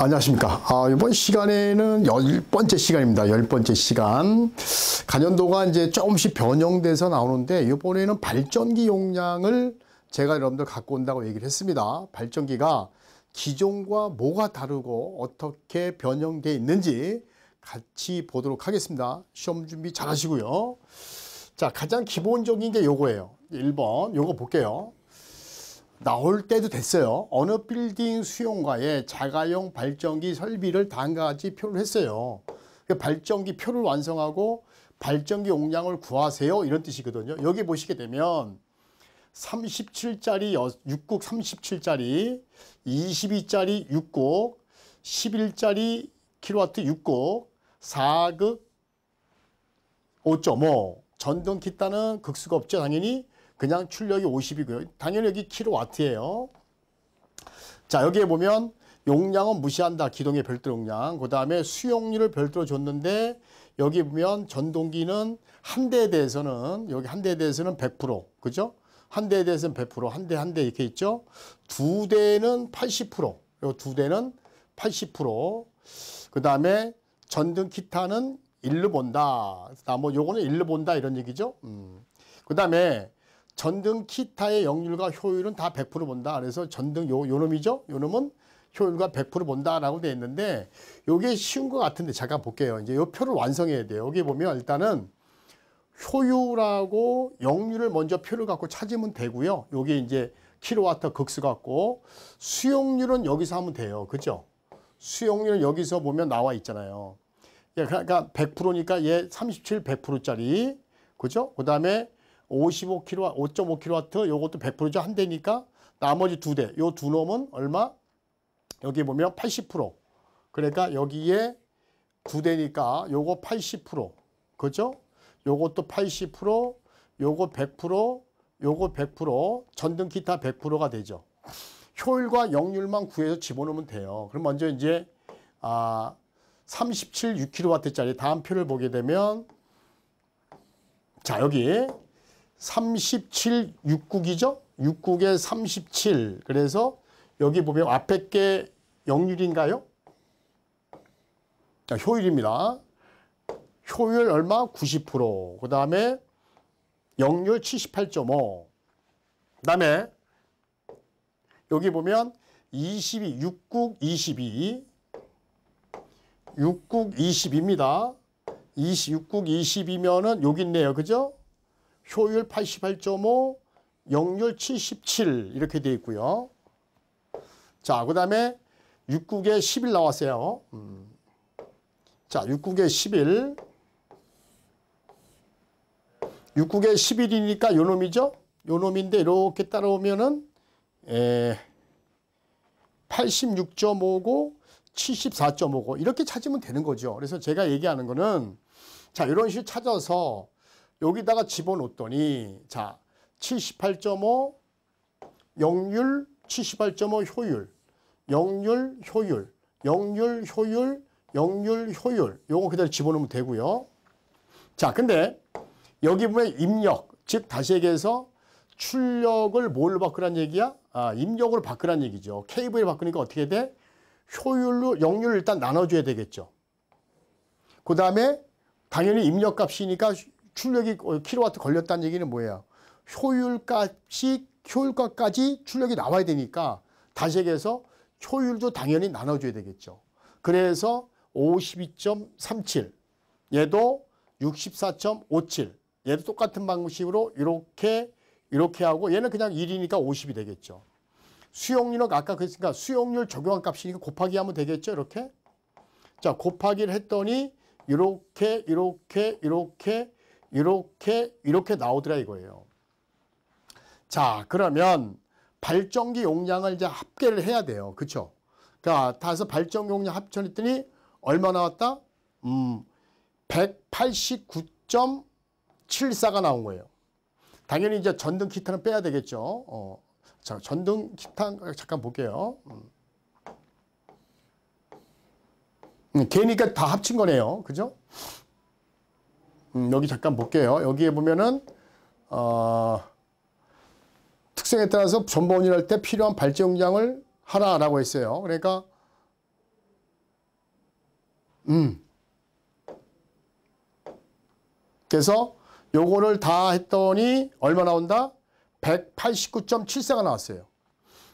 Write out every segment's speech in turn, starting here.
안녕하십니까. 아, 이번 시간에는 열 번째 시간입니다. 열 번째 시간. 간연도가 이제 조금씩 변형돼서 나오는데, 이번에는 발전기 용량을 제가 여러분들 갖고 온다고 얘기를 했습니다. 발전기가 기존과 뭐가 다르고 어떻게 변형되어 있는지 같이 보도록 하겠습니다. 시험 준비 잘 하시고요. 자, 가장 기본적인 게 요거예요. 1번, 요거 볼게요. 나올 때도 됐어요. 어느 빌딩 수용가에 자가용 발전기 설비를 다음과 표를 했어요. 그 발전기 표를 완성하고 발전기 용량을 구하세요. 이런 뜻이거든요. 여기 보시게 되면 37짜리 6국 37짜리 22짜리 6국 11짜리 킬로와트 6국 4극 5.5 전동 기타는 극수가 없죠 당연히 그냥 출력이 50이고요. 당연히 여기 킬로와트예요. 자 여기에 보면 용량은 무시한다. 기동의 별도 용량. 그 다음에 수용률을 별도로 줬는데 여기 보면 전동기는 한 대에 대해서는 여기 한 대에 대해서는 100% 그죠? 한 대에 대해서는 100%, 한 대, 한 대 이렇게 있죠? 두 대는 80%, 요, 두 대는 80%, 그 다음에 전등 기타는 일로 본다. 나 뭐 요거는 일로 본다 이런 얘기죠. 음. 그 다음에 전등 키타의 역률과 효율은 다 100% 본다. 그래서 전등 요, 요 놈이죠. 요 놈은 효율과 100% 본다라고 되어 있는데 요게 쉬운 것 같은데 잠깐 볼게요. 이제 요 표를 완성해야 돼요. 여기 보면 일단은 효율하고 역률을 먼저 표를 갖고 찾으면 되고요. 요게 이제 킬로와트 극수 갖고 수용률은 여기서 하면 돼요. 그죠? 수용률은 여기서 보면 나와 있잖아요. 예, 그러니까 100%니까 얘 37 100%짜리 그죠? 그다음에 55kW, 5.5kW 요것도 100%죠. 한 대니까 나머지 두 대, 요 두 놈은 얼마? 여기 보면 80% 그러니까 여기에 두 대니까 요거 80% 그죠? 요것도 80% 요거 100% 요거 100% 전등 기타 100%가 되죠. 효율과 역률만 구해서 집어넣으면 돼요. 그럼 먼저 이제 아 37, 6kW짜리 다음 표를 보게 되면 자 여기 37 6국이죠. 6국에 37. 그래서 여기 보면 앞에 게 영률인가요? 자, 효율입니다. 효율 얼마? 90%. 그 다음에 영률 78.5. 그 다음에 여기 보면 22, 6국 22. 6국 20입니다. 26국 20이면은 여기 있네요. 그죠? 효율 88.5, 역률77 이렇게 되어 있고요. 자, 그 다음에 6국에 11 나왔어요. 음. 자, 6국에 11. 6국에 11이니까 요 놈이죠? 요 놈인데 이렇게 따라오면은 86.5고 예, 74.5고 이렇게 찾으면 되는 거죠. 그래서 제가 얘기하는 거는 자, 이런 식으로 찾아서 여기다가 집어넣었더니 자 78.5 영률 78.5 효율 영률 효율 영률 효율 영률 효율 요거 그대로 집어넣으면 되고요 자 근데 여기 보면 입력 즉 다시 얘기해서 출력을 뭘로 바꾸란 얘기야? 아, 입력으로 바꾸란 얘기죠. 케이블을 바꾸니까 어떻게 돼? 효율로 영률 일단 나눠줘야 되겠죠. 그 다음에 당연히 입력값이니까 출력이 어, 킬로와트 걸렸다는 얘기는 뭐예요? 효율값이 효율값까지 출력이 나와야 되니까 다시 얘기해서 효율도 당연히 나눠줘야 되겠죠. 그래서 52.37 얘도 64.57 얘도 똑같은 방식으로 이렇게 이렇게 하고 얘는 그냥 1이니까 50이 되겠죠. 수용률은 아까 그랬으니까 수용률 적용한 값이니까 곱하기 하면 되겠죠. 이렇게. 자 곱하기를 했더니 이렇게 이렇게 이렇게 이렇게 이렇게 나오더라 이거예요. 자, 그러면 발전기 용량을 이제 합계를 해야 돼요. 그렇죠? 그러니까 다서 발전기 용량 합쳐냈더니 얼마 나왔다? 음, 189.74가 나온 거예요. 당연히 이제 전등 기타는 빼야 되겠죠. 어, 자, 전등 기타 잠깐 볼게요. 음. 음 걔니까 다 합친 거네요. 그죠? 음, 여기 잠깐 볼게요. 여기에 보면은 어, 특성에 따라서 전번일 할때 필요한 발제 용량을 하라라고 했어요. 그러니까 음. 그래서 요거를 다 했더니 얼마 나온다? 189.74가 나왔어요.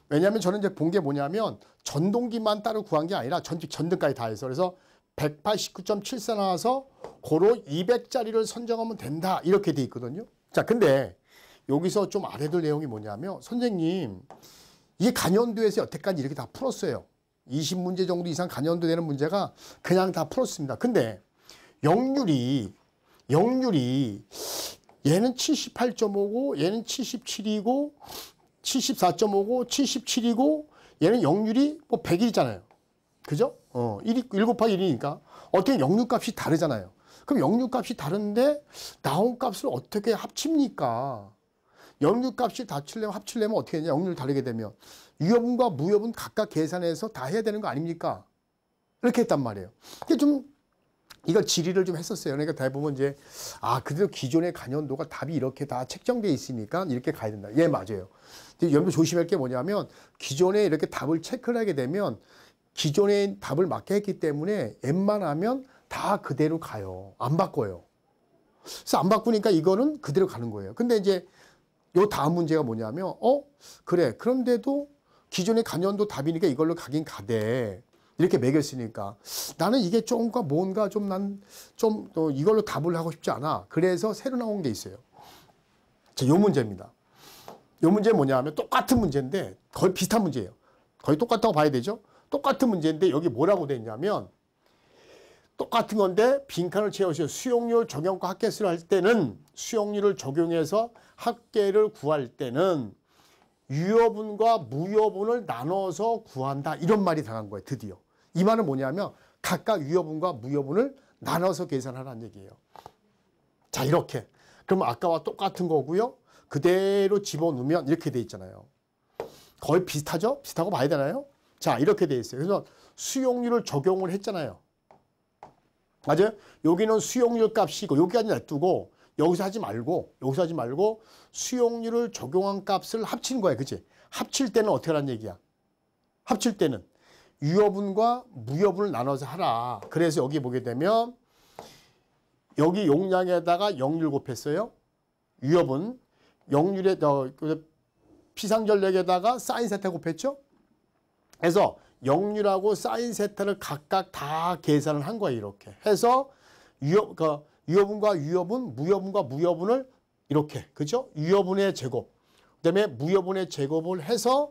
왜냐면 저는 이제 본 게 뭐냐면 전동기만 따로 구한 게 아니라 전기 전등까지 다 해서 그래서 189.74 나와서 고로 200짜리를 선정하면 된다 이렇게 돼 있거든요. 자 근데 여기서 좀아래 내용이 뭐냐면 선생님 이 간연도에서 여태까지 이렇게 다 풀었어요. 20문제 정도 이상 간연도 되는 문제가 그냥 다 풀었습니다. 근데 영률이 영률이 얘는 78.5고 얘는 77이고 74.5고 77이고 얘는 영률이 뭐 100이잖아요. 그죠? 어, 1, 1 곱하기 1이니까. 어떻게 영류값이 다르잖아요. 그럼 영류값이 다른데 나온 값을 어떻게 합칩니까? 영류값이 다칠려면 합칠려면 어떻게 되냐? 영를 다르게 되면. 유효과무협은 각각 계산해서 다 해야 되는 거 아닙니까? 이렇게 했단 말이에요. 이게 좀 이걸 질의를 좀 했었어요. 그러니까 대부분 이제 아 그대로 기존의 간연도가 답이 이렇게 다 책정돼 있으니까 이렇게 가야 된다. 예 맞아요. 근데 여러분 조심할 게 뭐냐면 기존에 이렇게 답을 체크를 하게 되면 기존의 답을 맞게 했기 때문에 웬만하면 다 그대로 가요. 안 바꿔요. 그래서 안 바꾸니까 이거는 그대로 가는 거예요. 근데 이제 요 다음 문제가 뭐냐면 어 그래 그런데도 기존의 간연도 답이니까 이걸로 가긴 가대 이렇게 매겼으니까 나는 이게 조금과 뭔가 좀 난 좀 또 이걸로 답을 하고 싶지 않아 그래서 새로 나온 게 있어요 자, 요 문제입니다 요 문제 뭐냐 하면 똑같은 문제인데 거의 비슷한 문제예요 거의 똑같다고 봐야 되죠 똑같은 문제인데 여기 뭐라고 돼 있냐면 똑같은 건데 빈칸을 채우셔 수용률 적용과 합계수를 할 때는 수용률을 적용해서 합계를 구할 때는 유효분과 무효분을 나눠서 구한다 이런 말이 당한 거예요 드디어 이 말은 뭐냐면 각각 유효분과 무효분을 나눠서 계산하라는 얘기예요 자 이렇게 그럼 아까와 똑같은 거고요 그대로 집어넣으면 이렇게 돼 있잖아요 거의 비슷하죠? 비슷하고 봐야 되나요? 자, 이렇게 돼 있어요. 그래서 수용률을 적용을 했잖아요. 맞아요? 여기는 수용률 값이고 여기까지 놔두고 여기서 하지 말고 여기서 하지 말고 수용률을 적용한 값을 합친 거야. 그치? 합칠 때는 어떻게 하란 얘기야? 합칠 때는 유여분과 무여분을 나눠서 하라. 그래서 여기 보게 되면 여기 용량에다가 영률 곱했어요. 유여분, 영률에 어, 그 피상전력에다가 사인 세타 곱했죠. 해서 역류라고 사인 세타를 각각 다 계산을 한 거야 이렇게 해서 유여, 그러니까 유여분과 유여분, 무여분과 무여분을 이렇게 그죠? 유여분의 제곱 그다음에 무여분의 제곱을 해서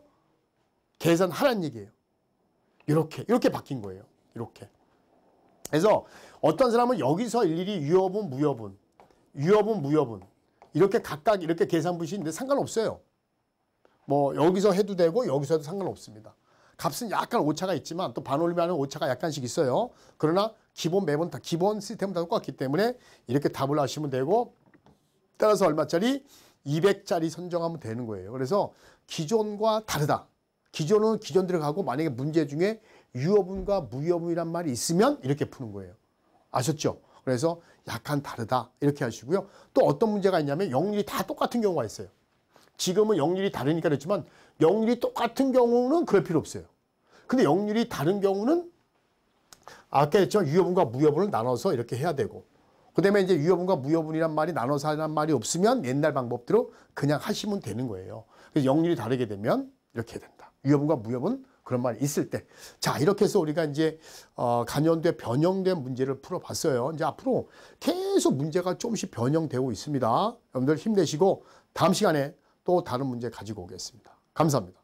계산하란 얘기예요. 이렇게 이렇게 바뀐 거예요. 이렇게. 그래서 어떤 사람은 여기서 일일이 유여분, 무여분, 유여분, 무여분 이렇게 각각 이렇게 계산분식인데 상관없어요. 뭐 여기서 해도 되고 여기서 해도 상관없습니다. 값은 약간 오차가 있지만 또 반올림하는 오차가 약간씩 있어요. 그러나 기본 매번 다 기본 시스템 은다 똑같기 때문에 이렇게 답을 하시면 되고 따라서 얼마짜리 200짜리 선정하면 되는 거예요. 그래서 기존과 다르다. 기존은 기존 들어가고 만약에 문제 중에 유어분과 무유어분이란 말이 있으면 이렇게 푸는 거예요. 아셨죠? 그래서 약간 다르다 이렇게 하시고요. 또 어떤 문제가 있냐면 영률이 다 똑같은 경우가 있어요. 지금은 영률이 다르니까 그렇지만 영률이 똑같은 경우는 그럴 필요 없어요. 근데 영률이 다른 경우는 아까 했죠. 유효분과 무효분을 나눠서 이렇게 해야 되고 그다음에 이제 유효분과 무효분이란 말이 나눠서 하는 말이 없으면 옛날 방법대로 그냥 하시면 되는 거예요. 그래서 영률이 다르게 되면 이렇게 해야 된다. 유효분과 무효분 그런 말이 있을 때. 자, 이렇게 해서 우리가 이제, 어, 간연돼 변형된 문제를 풀어봤어요. 이제 앞으로 계속 문제가 조금씩 변형되고 있습니다. 여러분들 힘내시고, 다음 시간에 또 다른 문제 가지고 오겠습니다. 감사합니다.